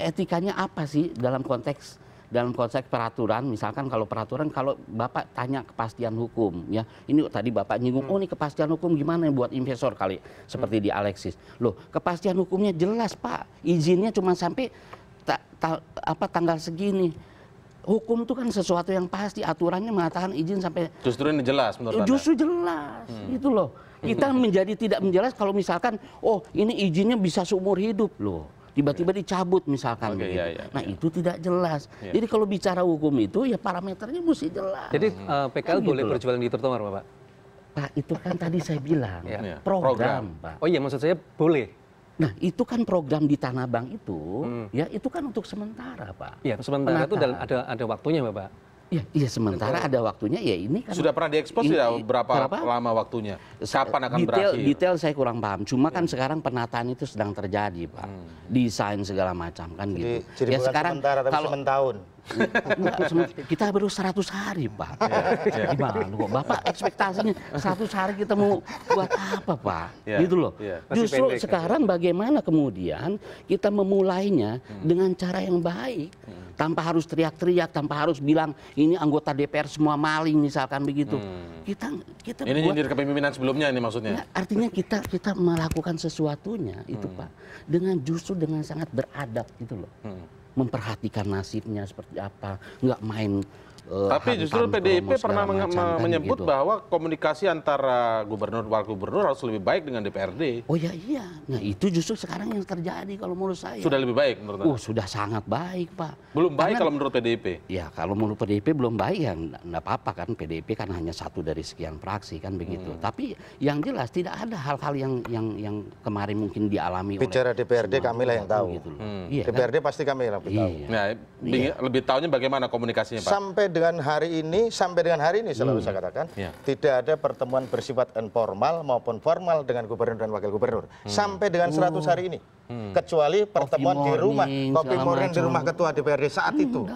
etikanya apa sih dalam konteks dalam konteks peraturan misalkan kalau peraturan kalau bapak tanya kepastian hukum ya ini tadi bapak nyinggung oh hmm. ini kepastian hukum gimana buat investor kali seperti di hmm. Alexis loh kepastian hukumnya jelas pak izinnya cuma sampai ta ta apa tanggal segini hukum itu kan sesuatu yang pasti aturannya mengatakan izin sampai justru ini jelas menurut justru jelas hmm. itu loh kita menjadi tidak menjelas kalau misalkan oh ini izinnya bisa seumur hidup loh tiba-tiba dicabut misalkan okay, begitu. Iya, iya, nah yeah. itu tidak jelas. Yeah. Jadi kalau bicara hukum itu ya parameternya mesti jelas. Jadi uh, hmm. eh, PKL kan boleh gitu di trotoar bapak? Pak itu kan tadi saya bilang yeah. Iya. program, program Pak. Oh iya maksud saya boleh. Nah itu kan program di Tanah Bank itu hmm. ya itu kan untuk sementara Pak. Iya sementara Penataan. itu ada ada waktunya Bapak. Iya, ya, sementara ada waktunya ya ini kan. Sudah pernah diekspos tidak ya, berapa, berapa lama waktunya? Kapan akan detail, berakhir? Detail saya kurang paham. Cuma ya. kan iya. sekarang penataan itu sedang terjadi, Pak. Hmm. Desain segala macam kan jadi, gitu. Jadi ya sekarang sementara, kalau tahun. kita baru 100 hari, Pak. Ya, Gimana kok? Bapak ekspektasinya 100 hari kita mau buat apa, Pak? Ya, gitu loh. Ya, Justru pendek, sekarang ya. bagaimana kemudian kita memulainya hmm. dengan cara yang baik. Hmm tanpa harus teriak-teriak, tanpa harus bilang ini anggota DPR semua maling misalkan begitu. Hmm. Kita kita ini buat, nyindir kepemimpinan sebelumnya ini maksudnya. Ya, artinya kita kita melakukan sesuatunya itu hmm. Pak dengan justru dengan sangat beradab gitu loh. Hmm. Memperhatikan nasibnya seperti apa, nggak main Eh, tapi justru pdip pernah kan menyebut gitu. bahwa komunikasi antara gubernur wakil gubernur harus lebih baik dengan dprd oh ya iya nah itu justru sekarang yang terjadi kalau menurut saya sudah lebih baik menurut anda? Uh, sudah sangat baik pak belum baik Karena, kalau menurut pdip ya kalau menurut pdip belum baik ya enggak apa-apa kan pdip kan hanya satu dari sekian fraksi kan begitu hmm. tapi yang jelas tidak ada hal-hal yang yang yang kemarin mungkin dialami bicara oleh DPRD gitu hmm. iya, kan? kami lah yang tahu gitu Hmm. ya, DPRD kan? pasti kami yang iya. tahu nah, iya. lebih tahunya bagaimana komunikasinya pak sampai dengan hari ini sampai dengan hari ini selalu hmm. saya katakan ya. tidak ada pertemuan bersifat informal maupun formal dengan gubernur dan wakil gubernur hmm. sampai dengan 100 hari ini Hmm. kecuali pertemuan di rumah kopi morning di rumah ketua DPRD saat itu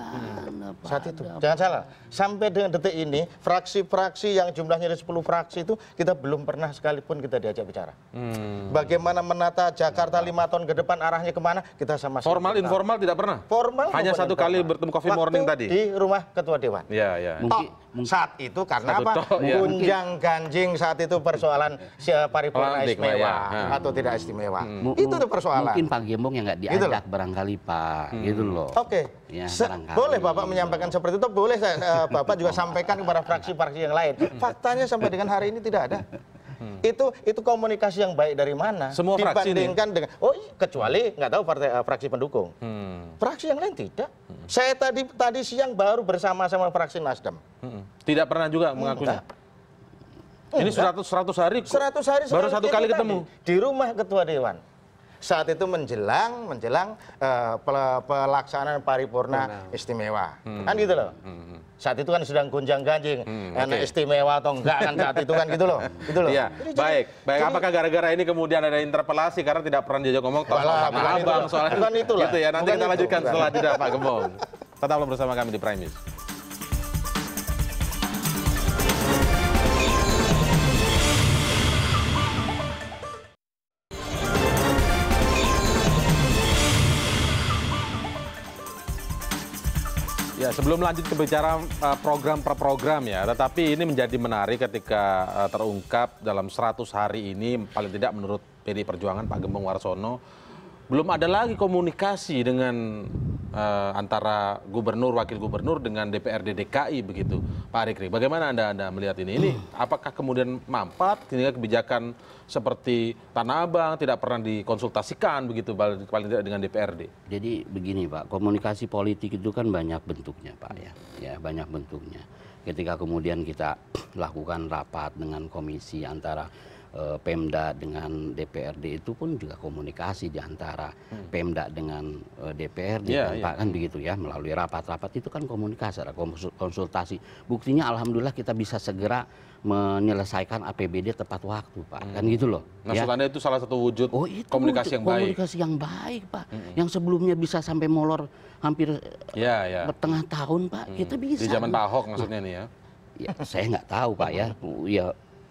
saat itu jangan salah sampai dengan detik ini fraksi-fraksi yang jumlahnya ada 10 fraksi itu kita belum pernah sekalipun kita diajak bicara hmm. bagaimana menata Jakarta lima tahun ke depan arahnya kemana kita sama formal informal tidak pernah formal hanya satu kali bertemu coffee morning tadi di rumah ketua dewan ya ya mungkin saat itu karena apa ya. gunjang ganjing saat itu persoalan paripurna istimewa ya. atau tidak istimewa hmm. itu tuh persoalan mungkin Pak Gembong yang nggak gitu diajak barangkali Pak hmm. gitu loh oke ya, boleh Bapak menyampaikan seperti itu boleh eh, Bapak juga sampaikan kepada fraksi-fraksi yang lain faktanya sampai dengan hari ini tidak ada Hmm. Itu itu komunikasi yang baik dari mana? Semua dibandingkan fraksi dengan oh kecuali nggak tahu partai uh, fraksi pendukung. Hmm. Fraksi yang lain tidak saya tadi tadi siang baru bersama-sama fraksi Nasdem. Tidak pernah juga mengakuinya. Ini 100 100 hari. 100 hari baru satu kali ketemu di rumah ketua dewan. Saat itu menjelang menjelang uh, pelaksanaan paripurna Benar. istimewa. Hmm. Kan gitu loh. Hmm saat itu kan sedang gonjang ganjing hmm, karena okay. istimewa atau enggak kan saat itu kan gitu loh gitu loh ya, jadi, baik baik apakah gara-gara ini kemudian ada interpelasi karena tidak pernah diajak ngomong soal sama abang soalnya bukan itu lah gitu ya nanti bukan kita lanjutkan itu, setelah tidak Pak Gembong tetaplah bersama kami di Prime News sebelum lanjut ke bicara eh, program per program ya, tetapi ini menjadi menarik ketika eh, terungkap dalam 100 hari ini, paling tidak menurut PD Perjuangan Pak Gembong Warsono, belum ada lagi komunikasi dengan uh, antara gubernur wakil gubernur dengan DPRD DKI begitu Pak Rikri bagaimana anda anda melihat ini ini apakah kemudian mampat sehingga kebijakan seperti Tanah Abang tidak pernah dikonsultasikan begitu paling tidak dengan DPRD jadi begini Pak komunikasi politik itu kan banyak bentuknya Pak ya ya banyak bentuknya ketika kemudian kita lakukan rapat dengan komisi antara Eh, Pemda dengan DPRD itu pun juga komunikasi di antara hmm. Pemda dengan DPRD yeah, kan, yeah. kan begitu ya melalui rapat-rapat itu kan komunikasi ada konsultasi buktinya alhamdulillah kita bisa segera menyelesaikan APBD tepat waktu Pak hmm. kan gitu loh ya. maksud ya. itu salah satu wujud oh, itu komunikasi wujud, yang baik komunikasi yang baik Pak hmm. hmm. yang sebelumnya bisa sampai molor hampir ya, ya. bertengah tahun Pak hmm. kita bisa di zaman Pak Ahok maksudnya nah, nih ya ya, saya nggak tahu pak ya, iya. ya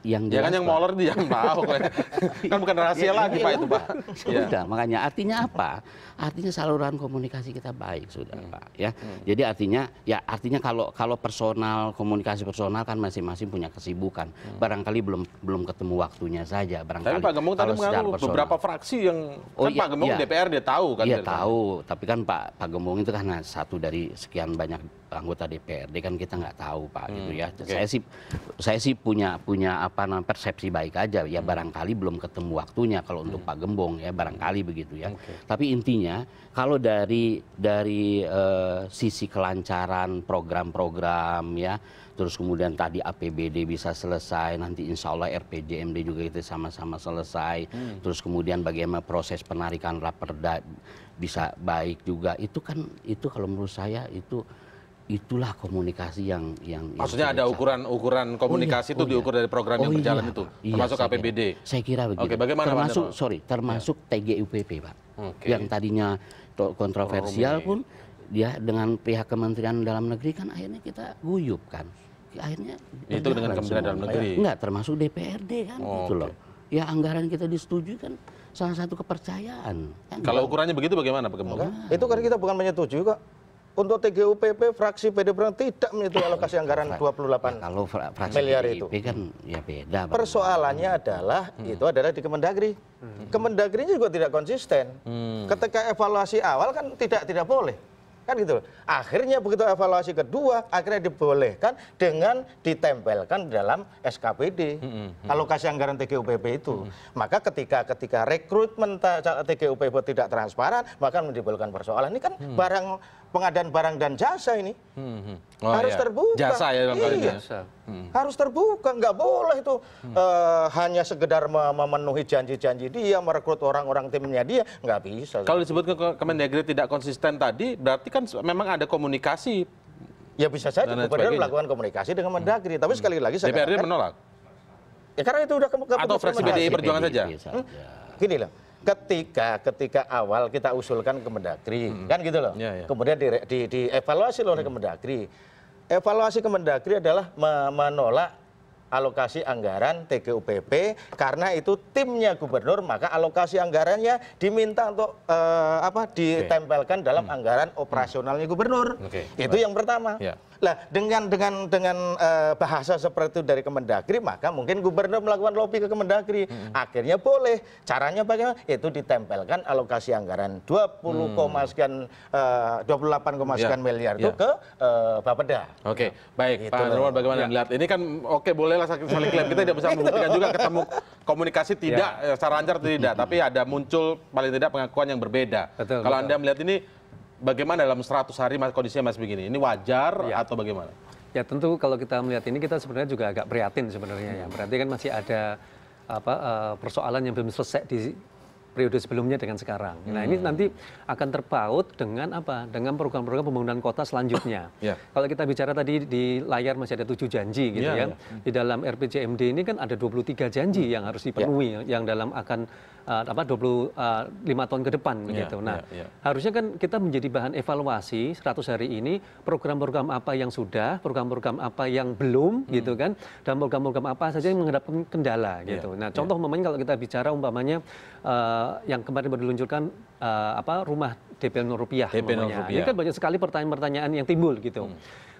yang ya kan yang molor dia yang mau kan bukan rahasia iya, lagi pak itu pak ya. sudah makanya artinya apa artinya saluran komunikasi kita baik sudah hmm. pak ya hmm. jadi artinya ya artinya kalau kalau personal komunikasi personal kan masing-masing punya kesibukan hmm. barangkali belum belum ketemu waktunya saja barangkali tapi pak gemung tadi mengaku beberapa fraksi yang oh, kan iya, pak gemung iya. DPR dia tahu kan iya tahu tapi kan pak pak Gembong itu kan satu dari sekian banyak anggota DPRD kan kita nggak tahu pak hmm. gitu ya okay. saya sih saya sih punya punya apa namanya persepsi baik aja ya hmm. barangkali belum ketemu waktunya kalau untuk hmm. Pak Gembong ya barangkali begitu ya okay. tapi intinya kalau dari dari uh, sisi kelancaran program-program ya terus kemudian tadi APBD bisa selesai nanti insya Allah RPJMD juga itu sama-sama selesai hmm. terus kemudian bagaimana proses penarikan raperda bisa baik juga itu kan itu kalau menurut saya itu itulah komunikasi yang yang maksudnya yang ada ukuran ukuran komunikasi oh, iya, itu oh, iya. diukur dari program oh, yang berjalan iya, itu termasuk iya, saya kira, saya kira begitu Oke, bagaimana termasuk mana, sorry termasuk ya. TGUPP pak okay. yang tadinya kontroversial pun dia dengan pihak Kementerian Dalam Negeri kan akhirnya kita guyup kan akhirnya itu dengan Kementerian Dalam Negeri ya. enggak termasuk DPRD kan oh, gitu okay. loh ya anggaran kita disetujui kan salah satu kepercayaan kan? kalau gitu. ukurannya begitu bagaimana Pak Nah, itu kan kita bukan menyetujui kok untuk tgupp fraksi pd perjuangan tidak menyetujui alokasi eh, anggaran 28 ya, kalau fraksi miliar itu kan ya beda persoalannya hmm. adalah hmm. itu adalah di Kemendagri hmm. Kemendagri juga tidak konsisten ketika evaluasi awal kan tidak tidak boleh kan gitu Akhirnya begitu evaluasi kedua akhirnya dibolehkan dengan ditempelkan dalam SKPD alokasi anggaran TGUPP itu. Maka ketika ketika rekrutmen TGUPP tidak transparan maka menimbulkan persoalan ini kan mm. barang pengadaan barang dan jasa ini mm-hmm. oh, harus iya. terbuka. Jasa ya iya. Jasa harus terbuka nggak boleh itu eh, hanya sekedar memenuhi janji janji dia merekrut orang orang timnya dia nggak bisa kalau disebut ke kemendagri tidak konsisten tadi berarti kan memang ada komunikasi ya bisa saja Kemudian melakukan komunikasi dengan hmm. mendagri tapi hmm. sekali lagi saya DPRD menolak ya karena itu sudah keputusan atau fraksi PDI Perjuangan hmm? saja gini loh ketika ketika awal kita usulkan ke Mendagri hmm. kan gitu loh ya, ya. kemudian di, di, dievaluasi oleh hmm. Kemendagri evaluasi kemendagri adalah menolak alokasi anggaran tgupp karena itu timnya gubernur maka alokasi anggarannya diminta untuk eh, apa ditempelkan dalam hmm. anggaran operasionalnya gubernur itu yang pertama ya. Lah dengan dengan dengan uh, bahasa seperti itu dari Kemendagri maka mungkin gubernur melakukan lobby ke Kemendagri. Hmm. Akhirnya boleh. Caranya bagaimana? Itu ditempelkan alokasi anggaran 20, hmm. sekian eh, uh, 28, ya. sekian miliar itu ya. ke uh, Bapeda. Oke, okay. Ya. baik. Gitu Pak Nurwan, bagaimana ya. lihat? Ini kan oke okay, bolehlah saling klaim kita tidak bisa gitu. membuktikan juga ketemu komunikasi tidak ya. secara lancar tidak, tapi ada muncul paling tidak pengakuan yang berbeda. Betul, Kalau betul. Anda melihat ini bagaimana dalam 100 hari kondisinya masih begini? Ini wajar ya. atau bagaimana? Ya tentu kalau kita melihat ini kita sebenarnya juga agak prihatin sebenarnya ya. Berarti kan masih ada apa eh, persoalan yang belum selesai di periode sebelumnya dengan sekarang. Hmm. Nah ini hmm. nanti akan terpaut dengan apa? Dengan program-program pembangunan kota selanjutnya. Yeah. Kalau kita bicara tadi di layar masih ada tujuh janji gitu yeah, ya. Yeah. Ya. Di dalam RPJMD ini kan ada 23 janji hmm. yang harus ya. dipenuhi yeah. yang dalam akan uh, apa 25 eh, tahun ke depan yeah, gitu. Nah, yeah, yeah. harusnya kan kita menjadi bahan evaluasi 100 hari ini program-program apa yang sudah, program-program apa yang belum hmm. gitu kan dan program-program apa saja yang menghadapi kendala ya, gitu. nah, contoh yeah. memang kalau kita bicara umpamanya eh, yang kemarin baru diluncurkan uh, apa rumah DP rupiah. DP rupiah. Ini kan banyak sekali pertanyaan-pertanyaan yang timbul gitu. Hmm.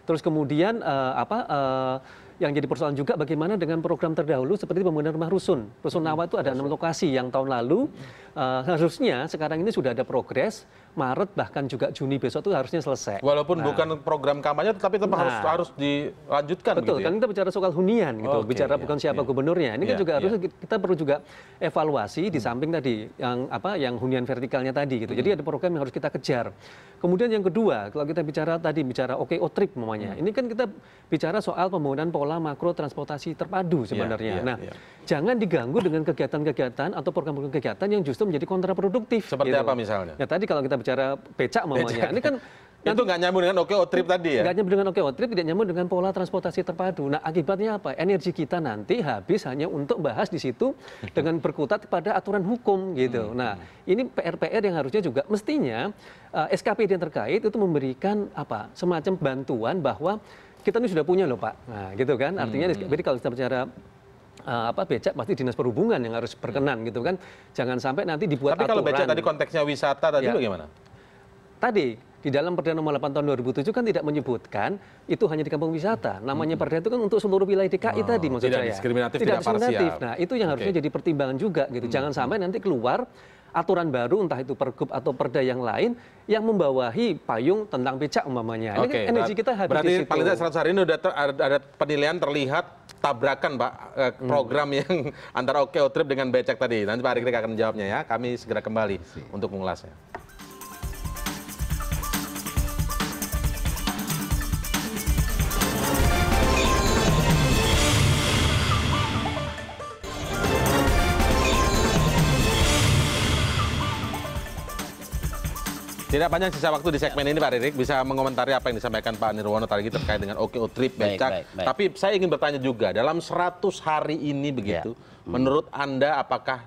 Terus kemudian uh, apa uh, yang jadi persoalan juga bagaimana dengan program terdahulu seperti pembangunan rumah rusun. Rusun Nawa hmm. itu ada enam lokasi yang tahun lalu uh, harusnya sekarang ini sudah ada progres Maret bahkan juga Juni besok itu harusnya selesai. Walaupun nah, bukan program kampanye tetapi tetap nah, harus harus dilanjutkan gitu Betul, gitu ya? kan kita bicara soal hunian gitu, okay, bicara yeah, bukan siapa yeah. gubernurnya. Ini yeah, kan iya, juga yeah. harus kita perlu juga evaluasi hmm. di samping tadi yang apa yang hunian vertikalnya tadi gitu. Hmm. Jadi ada program yang harus kita kejar. Kemudian yang kedua, kalau kita bicara tadi bicara Oke OKO trip namanya. Hmm. Ini kan kita bicara soal pembangunan pola makro transportasi terpadu iya, sebenarnya. Yeah, yeah, nah, yeah. jangan diganggu dengan kegiatan-kegiatan atau program-program kegiatan yang justru menjadi kontraproduktif. Seperti gitu. apa misalnya? Ya tadi kalau kita bicara bicara becak mamanya. Ini kan itu nggak nyambung dengan OKO Trip tadi ya? Nggak nyambung dengan OKO Trip, tidak nyambung dengan pola transportasi terpadu. Nah, akibatnya apa? Energi kita nanti habis hanya untuk bahas di situ dengan berkutat pada aturan hukum gitu. Hmm. Nah, ini PR-PR yang harusnya juga mestinya uh, eh, SKPD yang terkait itu memberikan apa? Semacam bantuan bahwa kita ini sudah punya loh Pak. Nah, gitu kan? Artinya hmm. jadi kalau kita bicara uh, apa becak pasti dinas perhubungan yang harus berkenan gitu kan jangan sampai nanti dibuat tapi kalau becak tadi konteksnya wisata tadi ya. bagaimana tadi di dalam Perda nomor 8 tahun 2007 kan tidak menyebutkan itu hanya di kampung wisata. Namanya hmm. Perda itu kan untuk seluruh wilayah DKI oh, tadi maksud tidak saya. Diskriminatif, tidak, tidak diskriminatif. Parsial. Nah, itu yang okay. harusnya jadi pertimbangan juga gitu. Hmm. Jangan sampai nanti keluar aturan baru entah itu pergub atau perda yang lain yang membawahi payung tentang becak umpamanya. Ini kan energi nah, kita habis Berarti di situ. paling tidak 100 hari ini udah ter, ada, ada penilaian terlihat tabrakan Pak eh, hmm. program hmm. yang antara OKO Trip dengan becak tadi. Nanti Pak Rikrik akan menjawabnya ya. Kami segera kembali untuk mengulasnya. Tidak panjang sisa waktu di segmen ini Pak Ririk bisa mengomentari apa yang disampaikan Pak Nirwono tadi terkait dengan OKO Trip, becak. Baik, baik. Tapi saya ingin bertanya juga dalam 100 hari ini begitu, ya. Hmm. menurut Anda apakah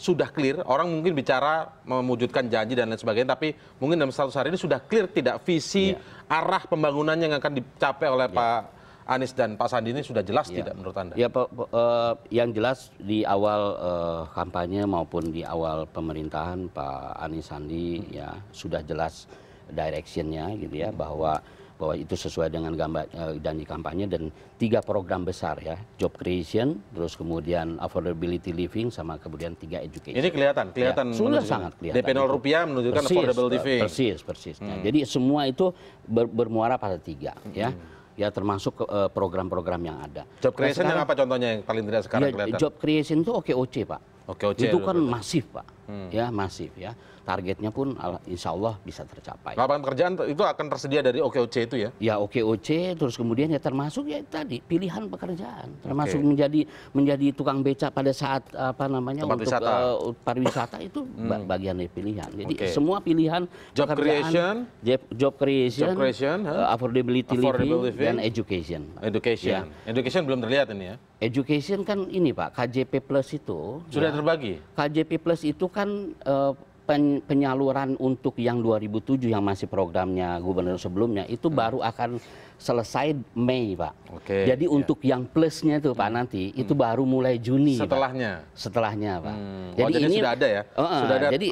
sudah clear? Orang mungkin bicara mewujudkan janji dan lain sebagainya, tapi mungkin dalam 100 hari ini sudah clear tidak visi ya. arah pembangunannya yang akan dicapai oleh ya. Pak Anies dan Pak Sandi ini sudah jelas ya. tidak menurut Anda? Ya, uh, yang jelas di awal uh, kampanye maupun di awal pemerintahan Pak Anies Sandi hmm. ya sudah jelas directionnya gitu ya bahwa bahwa itu sesuai dengan gambar dan eh, di kampanye dan tiga program besar ya job creation terus kemudian affordability living sama kemudian tiga education ini kelihatan ya, kelihatan ya, sudah sangat kelihatan DP 0 rupiah menunjukkan persis, affordable living persis persis nah, hmm. ya. jadi semua itu ber bermuara pada tiga ya. hmm. ya ya termasuk eh, program-program yang ada. Job nah, creation nah, sekarang, yang apa contohnya yang paling tidak sekarang ya, kelihatan? Job creation itu OKOC Pak. OKOC itu kan masif Pak, hmm. ya masif ya targetnya pun insya Allah bisa tercapai. Lapangan pekerjaan itu akan tersedia dari OKOC itu ya? Ya OKOC terus kemudian ya termasuk ya tadi pilihan pekerjaan termasuk okay. menjadi menjadi tukang beca pada saat apa namanya Tempat untuk wisata. Uh, pariwisata itu hmm. bagian dari pilihan. Jadi okay. semua pilihan job creation, job, job creation, job creation huh? affordability, affordability living dan education. Education. Ya. Education belum terlihat ini ya. Education kan ini Pak, KJP Plus itu sudah ya, terbagi. KJP Plus itu kan uh, pen, penyaluran untuk yang 2007 yang masih programnya gubernur sebelumnya itu hmm. baru akan selesai Mei, Pak. Oke. Jadi ya. untuk yang plusnya itu Pak hmm. nanti hmm. itu baru mulai Juni. Setelahnya. Pak. Setelahnya, Pak. Hmm. Oh, jadi, oh, ini sudah ada ya. Uh, sudah ada. Jadi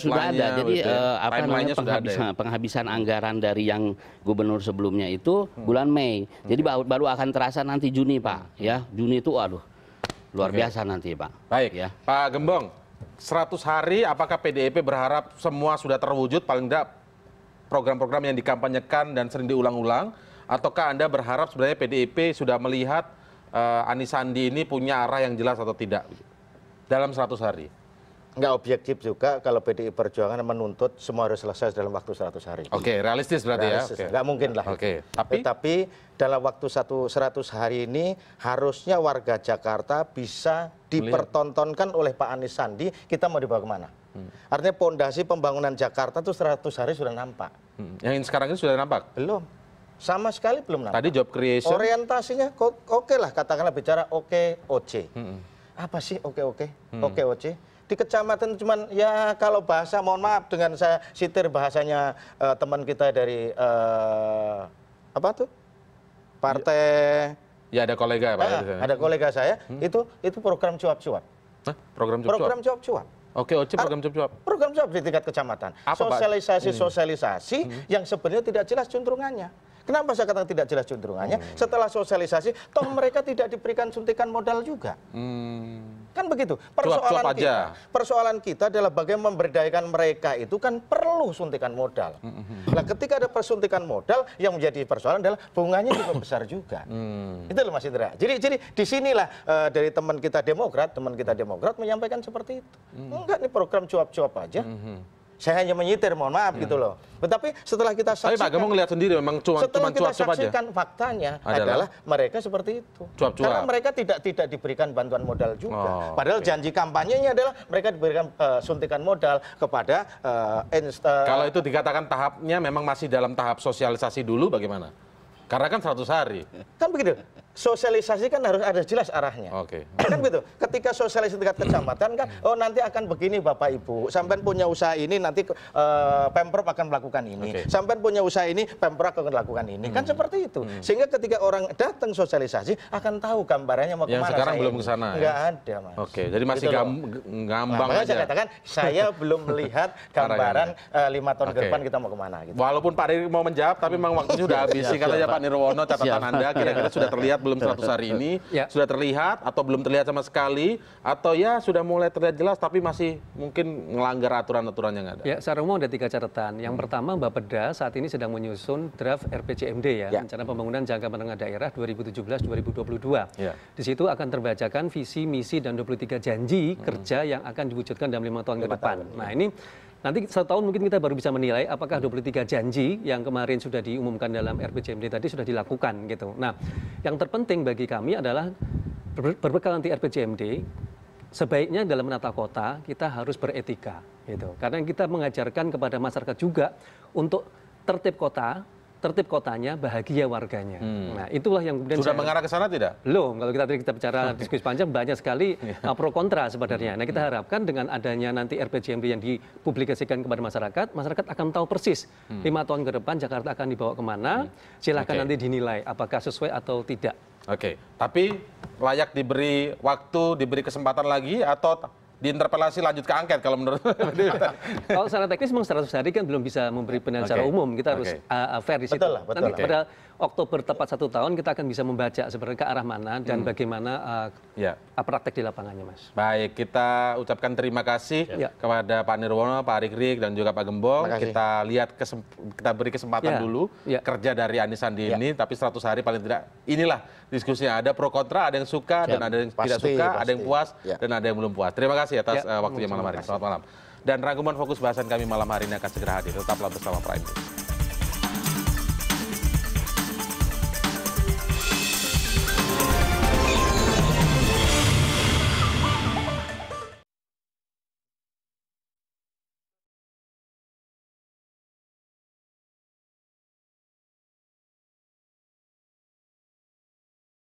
sudah ada. Gitu jadi ya. uh, apa namanya penghabisan, ya? penghabisan hmm. anggaran dari yang gubernur sebelumnya itu hmm. bulan Mei. Jadi baru baru akan terasa nanti Juni, Pak. Ya, Juni itu aduh luar okay. biasa nanti, Pak. Baik. Ya. Pak Gembong, 100 hari apakah pdip berharap semua sudah terwujud paling tidak program-program yang dikampanyekan dan sering diulang-ulang ataukah Anda berharap sebenarnya PDIP sudah melihat uh, eh, Anis Sandi ini punya arah yang jelas atau tidak dalam 100 hari? nggak objektif juga kalau PDI Perjuangan menuntut semua harus selesai dalam waktu 100 hari. Oke, okay, realistis berarti ya? realistis. ya. Okay. Nggak mungkin lah. Oke. Okay. Tapi Tetapi dalam waktu satu 100 hari ini harusnya warga Jakarta bisa dipertontonkan oleh Pak Anies Sandi kita mau dibawa kemana. Hmm. Artinya pondasi pembangunan Jakarta itu 100 hari sudah nampak. Hmm. Yang sekarang ini sudah nampak? Belum sama sekali belum nampak. Tadi job creation orientasinya oke okay lah katakanlah bicara oke okay, OC. Hmm. Apa sih oke okay, oke? Okay? Hmm. Oke okay, di kecamatan cuman ya kalau bahasa mohon maaf dengan saya sitir bahasanya uh, teman kita dari uh, apa tuh partai ya ada kolega ya, pak ya, ada hmm. kolega saya hmm. itu itu program cuap-cuap program cuap-cuap program cuap-cuap Oke, oke oh, ah, program cuap-cuap. Program cuap di tingkat kecamatan. Apa, sosialisasi hmm. sosialisasi hmm. yang sebenarnya tidak jelas cenderungannya. Kenapa saya katakan tidak jelas cenderungannya? Hmm. Oh. Setelah sosialisasi, toh mereka tidak diberikan suntikan modal juga. Hmm kan begitu persoalan Cuap -cuap kita aja. persoalan kita adalah bagaimana memberdayakan mereka itu kan perlu suntikan modal nah ketika ada persuntikan modal yang menjadi persoalan adalah bunganya juga besar juga hmm. itu loh Mas Indra jadi jadi disinilah uh, dari teman kita Demokrat teman kita Demokrat menyampaikan seperti itu hmm. enggak nih program cuap-cuap aja hmm saya hanya menyitir, mohon maaf hmm. gitu loh. Tetapi setelah kita saksikan, tapi Pak kamu ngelihat sendiri memang setelah kita cuap saksikan aja. faktanya adalah, adalah mereka seperti itu. Cuap -cuap. Karena mereka tidak tidak diberikan bantuan modal juga. Oh, Padahal okay. janji kampanyenya adalah mereka diberikan uh, suntikan modal kepada uh, eh, insta. Eh, Kalau itu dikatakan tahapnya memang masih dalam tahap sosialisasi dulu, bagaimana? Karena kan 100 hari. Kan begitu sosialisasi kan harus ada jelas arahnya. Oke. Okay. Kan gitu. Ketika sosialisasi tingkat kecamatan kan oh nanti akan begini Bapak Ibu, Sampai punya usaha ini nanti uh, Pemprov akan melakukan ini. Okay. Sampai punya usaha ini Pemprov akan melakukan ini. Kan hmm. Kan seperti itu. Hmm. Sehingga ketika orang datang sosialisasi akan tahu gambarannya mau Yang kemana. Yang sekarang saya belum ke sana. Enggak ya? ada, Mas. Oke, okay. jadi masih gitu gam gambang nah, aja. Saya katakan saya belum melihat gambaran uh, lima tahun okay. ke depan kita mau kemana gitu. Walaupun Pak Riri mau menjawab tapi memang waktunya sudah habis. Iya, Singkat ya Pak Nirwono catatan Anda kira-kira iya. sudah terlihat belum 100 hari ini ya. sudah terlihat atau belum terlihat sama sekali atau ya sudah mulai terlihat jelas tapi masih mungkin melanggar aturan-aturan yang ada. Ya, secara umum ada tiga catatan. Yang hmm. pertama Bapeda saat ini sedang menyusun draft RPJMD ya, ya. rencana pembangunan jangka menengah daerah 2017-2022. Ya. Di situ akan terbacakan visi, misi dan 23 janji hmm. kerja yang akan diwujudkan dalam lima tahun ke depan. Tahun, ya. nah, ini Nanti satu tahun mungkin kita baru bisa menilai apakah 23 janji yang kemarin sudah diumumkan dalam RPJMD tadi sudah dilakukan gitu. Nah, yang terpenting bagi kami adalah berbekal nanti RPJMD sebaiknya dalam menata kota kita harus beretika gitu. Karena kita mengajarkan kepada masyarakat juga untuk tertib kota tertib kotanya, bahagia warganya. Hmm. Nah, itulah yang kemudian sudah saya... mengarah ke sana tidak? Belum. Kalau kita kita bicara diskusi panjang banyak sekali yeah. Uh, pro kontra sebenarnya. Hmm. Nah, kita hmm. harapkan dengan adanya nanti RPJMD yang dipublikasikan kepada masyarakat, masyarakat akan tahu persis hmm. lima tahun ke depan Jakarta akan dibawa kemana. Hmm. Silahkan okay. nanti dinilai apakah sesuai atau tidak. Oke, okay. tapi layak diberi waktu, diberi kesempatan lagi atau diinterpelasi lanjut ke angket kalau menurut kalau secara teknis memang 100 hari kan belum bisa memberi penilaian secara umum kita harus uh, uh, fair di situ Oktober tepat satu tahun kita akan bisa membaca sebenarnya ke arah mana dan hmm. bagaimana uh, ya. praktek di lapangannya, Mas. Baik, kita ucapkan terima kasih ya. ya. kepada Pak Nirwono, Pak Rik dan juga Pak Gembong. Kita lihat kita beri kesempatan ya. dulu ya. kerja dari Anies Sandi ya. ini, tapi 100 hari paling tidak inilah diskusinya ada pro kontra, ada yang suka ya. dan ada yang pasti, tidak suka, pasti. ada yang puas ya. dan ada yang belum puas. Terima kasih atas ya. Eh, waktunya malam hari. Selamat malam. Dan rangkuman fokus bahasan kami malam hari ini akan segera hadir. Tetaplah bersama Prime News.